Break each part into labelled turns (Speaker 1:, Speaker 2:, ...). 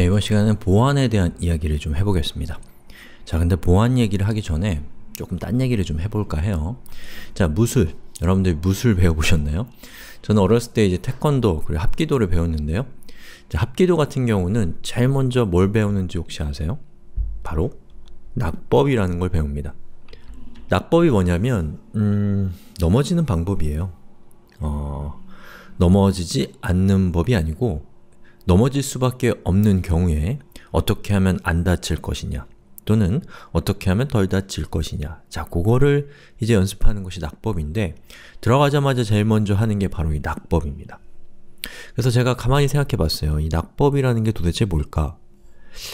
Speaker 1: 자, 예, 이번 시간에는 보안에 대한 이야기를 좀 해보겠습니다. 자, 근데 보안 얘기를 하기 전에 조금 딴 얘기를 좀 해볼까 해요. 자, 무술. 여러분들 무술 배워보셨나요? 저는 어렸을 때 이제 태권도, 그리고 합기도를 배웠는데요. 자, 합기도 같은 경우는 제일 먼저 뭘 배우는지 혹시 아세요? 바로 낙법이라는 걸 배웁니다. 낙법이 뭐냐면 음, 넘어지는 방법이에요. 어, 넘어지지 않는 법이 아니고 넘어질 수밖에 없는 경우에 어떻게 하면 안 다칠 것이냐 또는 어떻게 하면 덜 다칠 것이냐 자, 그거를 이제 연습하는 것이 낙법인데 들어가자마자 제일 먼저 하는 게 바로 이 낙법입니다. 그래서 제가 가만히 생각해 봤어요. 이 낙법이라는 게 도대체 뭘까?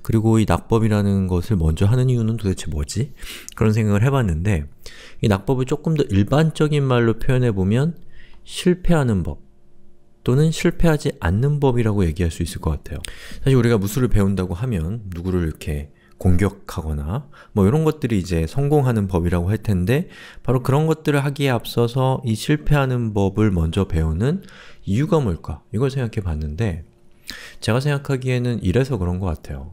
Speaker 1: 그리고 이 낙법이라는 것을 먼저 하는 이유는 도대체 뭐지? 그런 생각을 해봤는데 이 낙법을 조금 더 일반적인 말로 표현해보면 실패하는 법 또는 실패하지 않는 법이라고 얘기할 수 있을 것 같아요. 사실 우리가 무술을 배운다고 하면 누구를 이렇게 공격하거나 뭐 이런 것들이 이제 성공하는 법이라고 할 텐데 바로 그런 것들을 하기에 앞서서 이 실패하는 법을 먼저 배우는 이유가 뭘까? 이걸 생각해 봤는데 제가 생각하기에는 이래서 그런 것 같아요.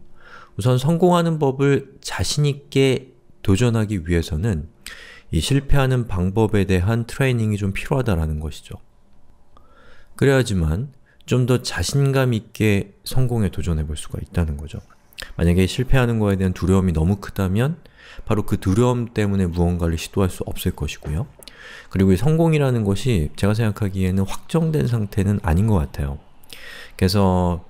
Speaker 1: 우선 성공하는 법을 자신있게 도전하기 위해서는 이 실패하는 방법에 대한 트레이닝이 좀 필요하다라는 것이죠. 그래야지만 좀 더 자신감 있게 성공에 도전해 볼 수가 있다는 거죠. 만약에 실패하는 거에 대한 두려움이 너무 크다면 바로 그 두려움 때문에 무언가를 시도할 수 없을 것이고요. 그리고 이 성공이라는 것이 제가 생각하기에는 확정된 상태는 아닌 것 같아요. 그래서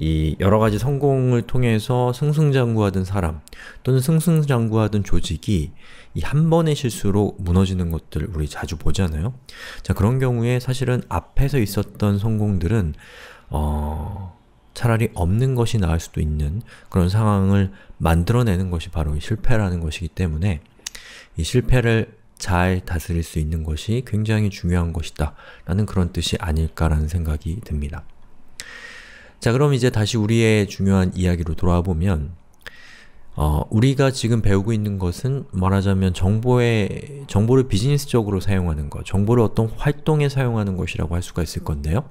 Speaker 1: 이 여러 가지 성공을 통해서 승승장구하던 사람 또는 승승장구하던 조직이 이 한 번의 실수로 무너지는 것들 우리 자주 보잖아요. 자 그런 경우에 사실은 앞에서 있었던 성공들은 어... 차라리 없는 것이 나을 수도 있는 그런 상황을 만들어내는 것이 바로 실패라는 것이기 때문에 이 실패를 잘 다스릴 수 있는 것이 굉장히 중요한 것이다 라는 그런 뜻이 아닐까라는 생각이 듭니다. 자, 그럼 이제 다시 우리의 중요한 이야기로 돌아와 보면 어, 우리가 지금 배우고 있는 것은 말하자면 정보의, 정보를 비즈니스적으로 사용하는 것, 정보를 어떤 활동에 사용하는 것이라고 할 수가 있을 건데요.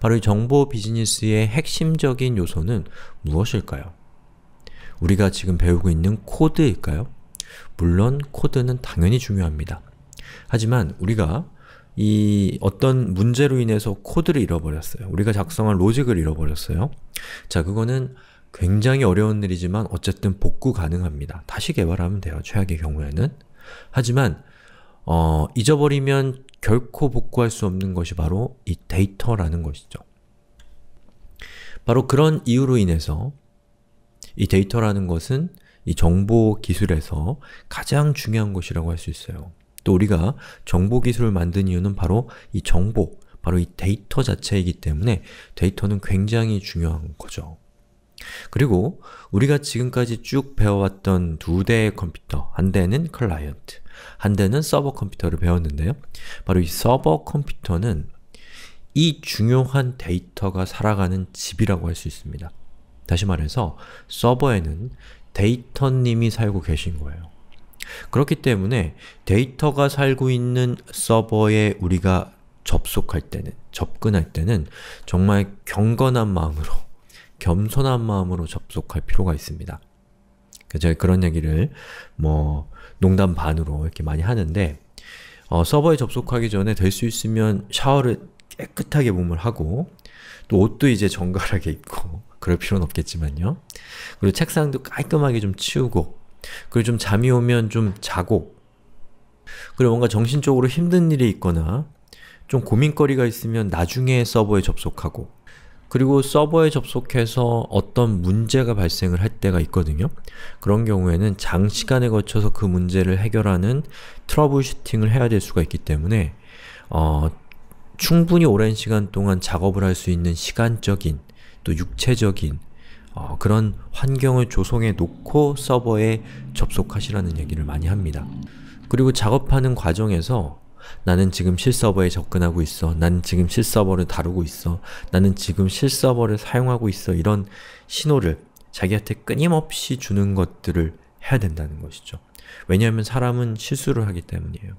Speaker 1: 바로 이 정보 비즈니스의 핵심적인 요소는 무엇일까요? 우리가 지금 배우고 있는 코드일까요? 물론 코드는 당연히 중요합니다. 하지만 우리가 이 어떤 문제로 인해서 코드를 잃어버렸어요. 우리가 작성한 로직을 잃어버렸어요. 자, 그거는 굉장히 어려운 일이지만 어쨌든 복구 가능합니다. 다시 개발하면 돼요. 최악의 경우에는. 하지만 어, 잊어버리면 결코 복구할 수 없는 것이 바로 이 데이터라는 것이죠. 바로 그런 이유로 인해서 이 데이터라는 것은 이 정보 기술에서 가장 중요한 것이라고 할 수 있어요. 또 우리가 정보 기술을 만든 이유는 바로 이 정보, 바로 이 데이터 자체이기 때문에 데이터는 굉장히 중요한 거죠. 그리고 우리가 지금까지 쭉 배워왔던 두 대의 컴퓨터, 한 대는 클라이언트, 한 대는 서버 컴퓨터를 배웠는데요. 바로 이 서버 컴퓨터는 이 중요한 데이터가 살아가는 집이라고 할 수 있습니다. 다시 말해서 서버에는 데이터님이 살고 계신 거예요. 그렇기 때문에 데이터가 살고 있는 서버에 우리가 접속할 때는, 접근할 때는 정말 경건한 마음으로, 겸손한 마음으로 접속할 필요가 있습니다. 그 제가 그런 얘기를 뭐 농담 반으로 이렇게 많이 하는데 어, 서버에 접속하기 전에 될 수 있으면 샤워를 깨끗하게 몸을 하고 또 옷도 이제 정갈하게 입고 그럴 필요는 없겠지만요. 그리고 책상도 깔끔하게 좀 치우고 그리고 좀 잠이 오면 좀 자고 그리고 뭔가 정신적으로 힘든 일이 있거나 좀 고민거리가 있으면 나중에 서버에 접속하고 그리고 서버에 접속해서 어떤 문제가 발생을 할 때가 있거든요. 그런 경우에는 장시간에 거쳐서 그 문제를 해결하는 트러블 슈팅을 해야 될 수가 있기 때문에 어, 충분히 오랜 시간 동안 작업을 할 수 있는 시간적인 또 육체적인 어, 그런 환경을 조성해 놓고 서버에 접속하시라는 얘기를 많이 합니다. 그리고 작업하는 과정에서 나는 지금 실서버에 접근하고 있어. 나는 지금 실서버를 다루고 있어. 나는 지금 실서버를 사용하고 있어. 이런 신호를 자기한테 끊임없이 주는 것들을 해야 된다는 것이죠. 왜냐하면 사람은 실수를 하기 때문이에요.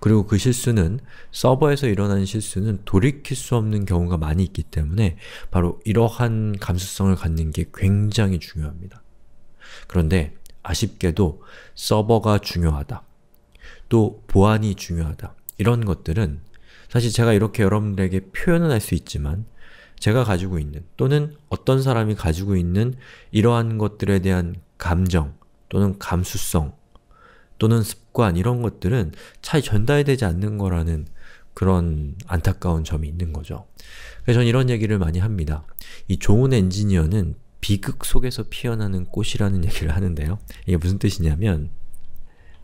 Speaker 1: 그리고 그 실수는 서버에서 일어나는 실수는 돌이킬 수 없는 경우가 많이 있기 때문에 바로 이러한 감수성을 갖는 게 굉장히 중요합니다. 그런데 아쉽게도 서버가 중요하다. 또 보안이 중요하다. 이런 것들은 사실 제가 이렇게 여러분들에게 표현은 할 수 있지만 제가 가지고 있는 또는 어떤 사람이 가지고 있는 이러한 것들에 대한 감정 또는 감수성 또는 습관 이런 것들은 잘 전달되지 않는 거라는 그런 안타까운 점이 있는 거죠. 그래서 저는 이런 얘기를 많이 합니다. 이 좋은 엔지니어는 비극 속에서 피어나는 꽃이라는 얘기를 하는데요. 이게 무슨 뜻이냐면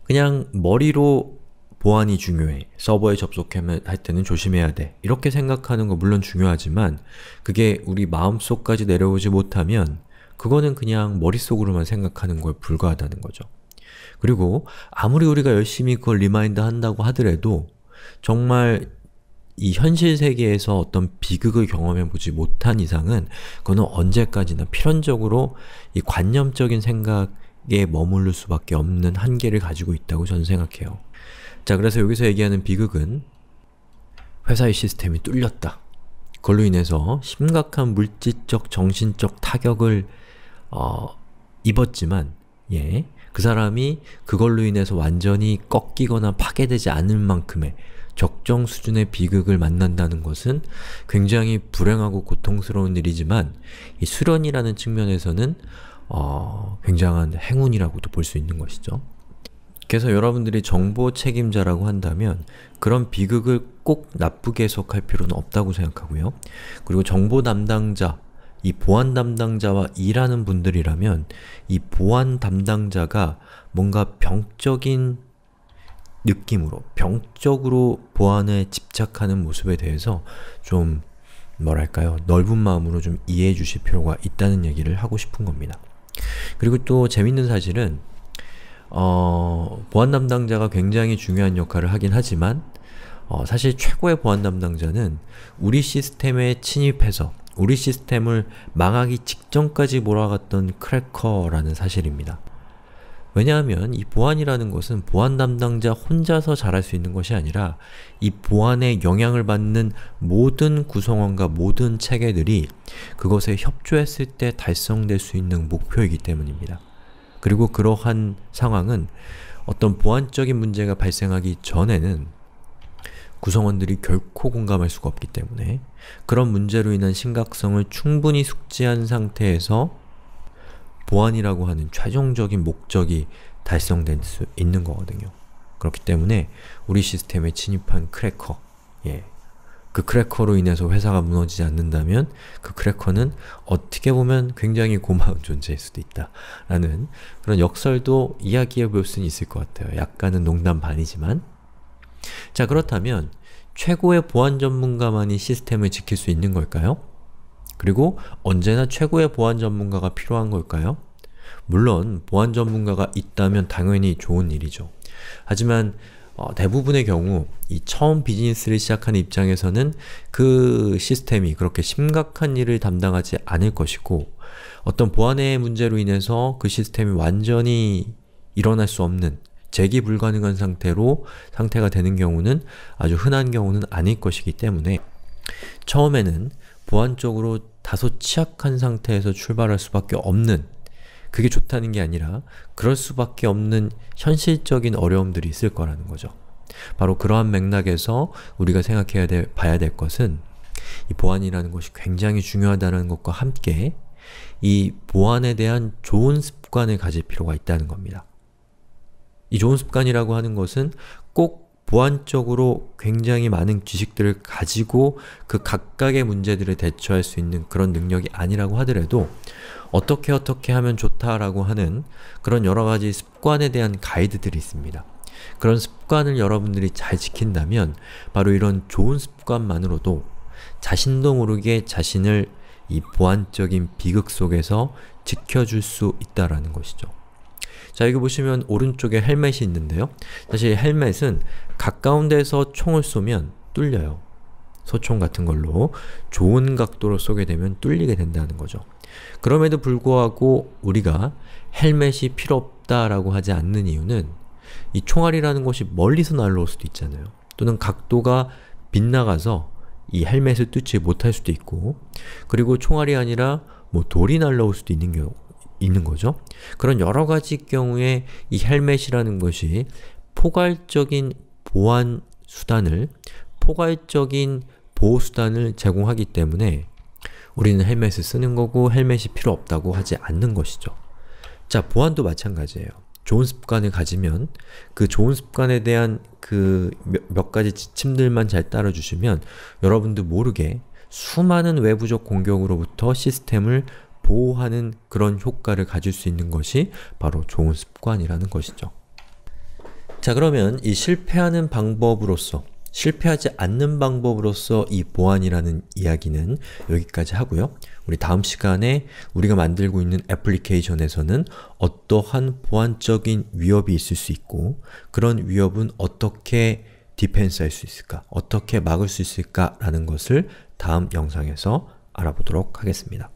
Speaker 1: 그냥 머리로 보안이 중요해. 서버에 접속할 때는 조심해야 돼. 이렇게 생각하는 거 물론 중요하지만 그게 우리 마음속까지 내려오지 못하면 그거는 그냥 머릿속으로만 생각하는 거에 불과하다는 거죠. 그리고 아무리 우리가 열심히 그걸 리마인드 한다고 하더라도 정말 이 현실 세계에서 어떤 비극을 경험해보지 못한 이상은 그는 언제까지나 필연적으로 이 관념적인 생각에 머무를 수밖에 없는 한계를 가지고 있다고 저는 생각해요. 자, 그래서 여기서 얘기하는 비극은 회사의 시스템이 뚫렸다. 그 걸로 인해서 심각한 물질적, 정신적 타격을 어, 입었지만 예, 그 사람이 그걸로 인해서 완전히 꺾이거나 파괴되지 않을 만큼의 적정 수준의 비극을 만난다는 것은 굉장히 불행하고 고통스러운 일이지만 이 수련이라는 측면에서는 어, 굉장한 행운이라고도 볼 수 있는 것이죠. 그래서 여러분들이 정보 책임자라고 한다면 그런 비극을 꼭 나쁘게 해석할 필요는 없다고 생각하고요. 그리고 정보 담당자 이 보안 담당자와 일하는 분들이라면 이 보안 담당자가 뭔가 병적인 느낌으로 병적으로 보안에 집착하는 모습에 대해서 좀 뭐랄까요 넓은 마음으로 좀 이해해 주실 필요가 있다는 얘기를 하고 싶은 겁니다. 그리고 또 재밌는 사실은 어, 보안 담당자가 굉장히 중요한 역할을 하긴 하지만 어, 사실 최고의 보안 담당자는 우리 시스템에 침입해서 우리 시스템을 망하기 직전까지 몰아갔던 크래커라는 사실입니다. 왜냐하면 이 보안이라는 것은 보안 담당자 혼자서 잘할 수 있는 것이 아니라 이 보안에 영향을 받는 모든 구성원과 모든 체계들이 그것에 협조했을 때 달성될 수 있는 목표이기 때문입니다. 그리고 그러한 상황은 어떤 보안적인 문제가 발생하기 전에는 구성원들이 결코 공감할 수가 없기 때문에 그런 문제로 인한 심각성을 충분히 숙지한 상태에서 보안이라고 하는 최종적인 목적이 달성될 수 있는 거거든요. 그렇기 때문에 우리 시스템에 침입한 크래커, 예. 그 크래커로 인해서 회사가 무너지지 않는다면 그 크래커는 어떻게 보면 굉장히 고마운 존재일 수도 있다. 라는 그런 역설도 이야기해 볼 수는 있을 것 같아요. 약간은 농담 반이지만 자, 그렇다면 최고의 보안 전문가만이 시스템을 지킬 수 있는 걸까요? 그리고 언제나 최고의 보안 전문가가 필요한 걸까요? 물론 보안 전문가가 있다면 당연히 좋은 일이죠. 하지만 어, 대부분의 경우 이 처음 비즈니스를 시작하는 입장에서는 그 시스템이 그렇게 심각한 일을 담당하지 않을 것이고 어떤 보안의 문제로 인해서 그 시스템이 완전히 일어날 수 없는 재기 불가능한 상태로 상태가 되는 경우는 아주 흔한 경우는 아닐 것이기 때문에 처음에는 보안적으로 다소 취약한 상태에서 출발할 수밖에 없는 그게 좋다는 게 아니라 그럴 수밖에 없는 현실적인 어려움들이 있을 거라는 거죠. 바로 그러한 맥락에서 우리가 생각해야 돼, 봐야 될 것은 이 보안이라는 것이 굉장히 중요하다는 것과 함께 이 보안에 대한 좋은 습관을 가질 필요가 있다는 겁니다. 이 좋은 습관이라고 하는 것은 꼭보안적으로 굉장히 많은 지식들을 가지고 그 각각의 문제들을 대처할 수 있는 그런 능력이 아니라고 하더라도 어떻게 어떻게 하면 좋다라고 하는 그런 여러가지 습관에 대한 가이드들이 있습니다. 그런 습관을 여러분들이 잘 지킨다면 바로 이런 좋은 습관만으로도 자신도 모르게 자신을 이보안적인 비극 속에서 지켜줄 수 있다라는 것이죠. 자 여기 보시면 오른쪽에 헬멧이 있는데요. 사실 헬멧은 가까운 데서 총을 쏘면 뚫려요. 소총 같은 걸로 좋은 각도로 쏘게 되면 뚫리게 된다는 거죠. 그럼에도 불구하고 우리가 헬멧이 필요 없다라고 하지 않는 이유는 이 총알이라는 것이 멀리서 날라올 수도 있잖아요. 또는 각도가 빗나가서 이 헬멧을 뚫지 못할 수도 있고 그리고 총알이 아니라 뭐 돌이 날라올 수도 있는 경우 있는 거죠. 그런 여러 가지 경우에 이 헬멧이라는 것이 포괄적인 보안 수단을 포괄적인 보호 수단을 제공하기 때문에 우리는 헬멧을 쓰는 거고 헬멧이 필요 없다고 하지 않는 것이죠. 자, 보안도 마찬가지예요. 좋은 습관을 가지면 그 좋은 습관에 대한 그 몇 가지 지침들만 잘 따라주시면 여러분도 모르게 수많은 외부적 공격으로부터 시스템을 보호하는 그런 효과를 가질 수 있는 것이 바로 좋은 습관이라는 것이죠. 자 그러면 이 실패하는 방법으로서 실패하지 않는 방법으로서 이 보안이라는 이야기는 여기까지 하고요. 우리 다음 시간에 우리가 만들고 있는 애플리케이션에서는 어떠한 보안적인 위협이 있을 수 있고 그런 위협은 어떻게 디펜스 할 수 있을까, 어떻게 막을 수 있을까라는 것을 다음 영상에서 알아보도록 하겠습니다.